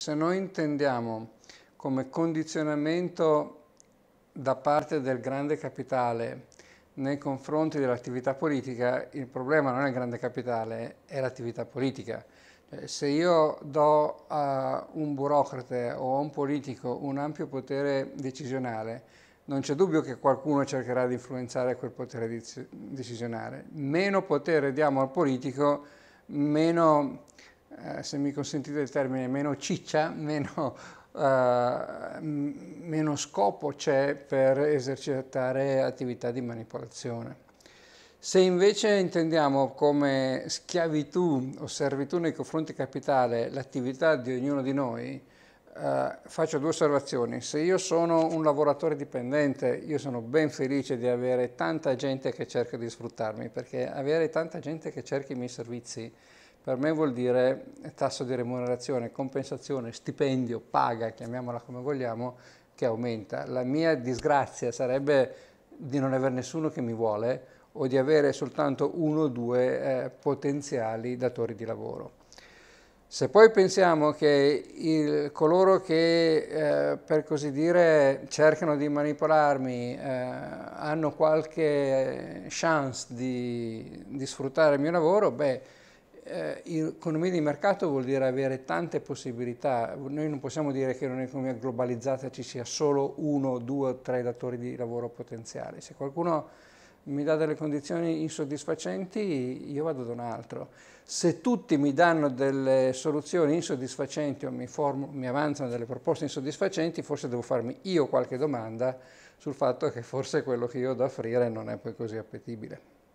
Se noi intendiamo come condizionamento da parte del grande capitale nei confronti dell'attività politica, il problema non è il grande capitale, è l'attività politica. Cioè, se io do a un burocrate o a un politico un ampio potere decisionale, non c'è dubbio che qualcuno cercherà di influenzare quel potere decisionale. Meno potere diamo al politico, meno eh, se mi consentite il termine, meno ciccia, meno, eh, meno scopo c'è per esercitare attività di manipolazione. Se invece intendiamo come schiavitù o servitù nei confronti capitale l'attività di ognuno di noi, eh, faccio due osservazioni. Se io sono un lavoratore dipendente, io sono ben felice di avere tanta gente che cerca di sfruttarmi, perché avere tanta gente che cerca i miei servizi per me vuol dire tasso di remunerazione, compensazione, stipendio, paga, chiamiamola come vogliamo, che aumenta. La mia disgrazia sarebbe di non avere nessuno che mi vuole o di avere soltanto uno o due eh, potenziali datori di lavoro. Se poi pensiamo che il, coloro che, eh, per così dire, cercano di manipolarmi eh, hanno qualche eh, chance di, di sfruttare il mio lavoro, beh, eh, economia di mercato vuol dire avere tante possibilità, noi non possiamo dire che in un'economia globalizzata ci sia solo uno, due o tre datori di lavoro potenziali, se qualcuno mi dà delle condizioni insoddisfacenti io vado da un altro, se tutti mi danno delle soluzioni insoddisfacenti o mi, form- mi avanzano delle proposte insoddisfacenti forse devo farmi io qualche domanda sul fatto che forse quello che io ho da offrire non è poi così appetibile.